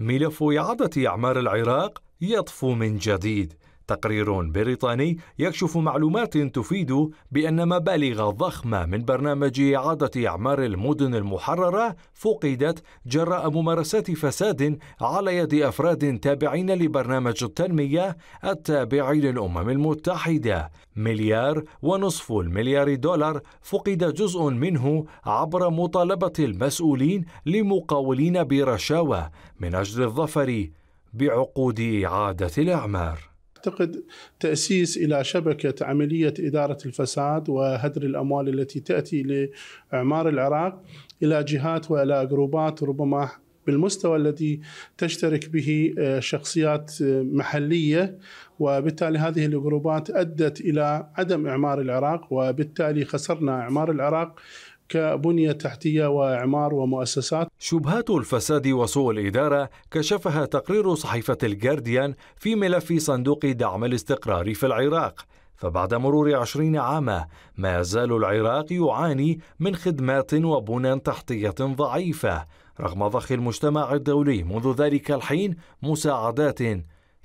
ملف إعادة إعمار العراق يطفو من جديد تقرير بريطاني يكشف معلومات تفيد بأن مبالغ ضخمة من برنامج إعادة إعمار المدن المحررة فقدت جراء ممارسات فساد على يد أفراد تابعين لبرنامج التنمية التابع للأمم المتحدة مليار ونصف المليار دولار فقد جزء منه عبر مطالبة المسؤولين لمقاولين برشاوى من أجل الظفر بعقود إعادة الأعمار أعتقد تأسيس إلى شبكة عملية إدارة الفساد وهدر الأموال التي تأتي لإعمار العراق إلى جهات وإلى جروبات ربما بالمستوى الذي تشترك به آه، شخصيات آه، محلية وبالتالي هذه الجروبات أدت إلى عدم إعمار العراق وبالتالي خسرنا إعمار العراق كبنية تحتية وإعمار ومؤسسات شبهات الفساد وسوء الإدارة كشفها تقرير صحيفة الجارديان في ملف صندوق دعم الاستقرار في العراق فبعد مرور عشرين عاما ما زال العراق يعاني من خدمات وبنى تحتية ضعيفة رغم ضخ المجتمع الدولي منذ ذلك الحين مساعدات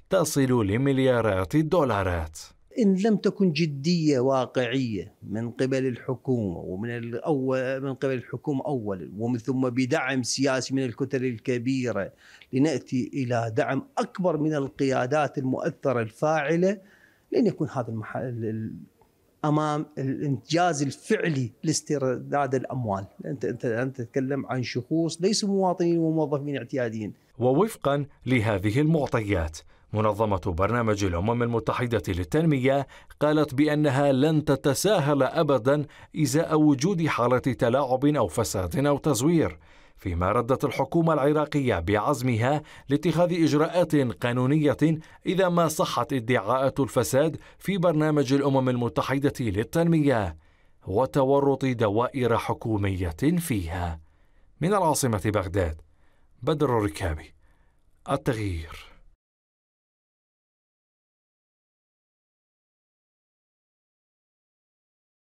تصل لمليارات الدولارات إن لم تكن جدية واقعية من قبل الحكومة ومن الأول من قبل الحكومة أولا ومن ثم بدعم سياسي من الكتل الكبيرة لنأتي إلى دعم أكبر من القيادات المؤثرة الفاعلة لن يكون هذا المحل امام الانجاز الفعلي لاسترداد الاموال، انت انت انت تتكلم عن شخوص ليسوا مواطنين وموظفين اعتياديين. ووفقا لهذه المعطيات منظمة برنامج الأمم المتحدة للتنمية قالت بأنها لن تتساهل أبدا إزاء وجود حالة تلاعب أو فساد أو تزوير فيما ردت الحكومة العراقية بعزمها لاتخاذ إجراءات قانونية إذا ما صحت ادعاءات الفساد في برنامج الأمم المتحدة للتنمية وتورط دوائر حكومية فيها من العاصمة بغداد بدر الركابي التغيير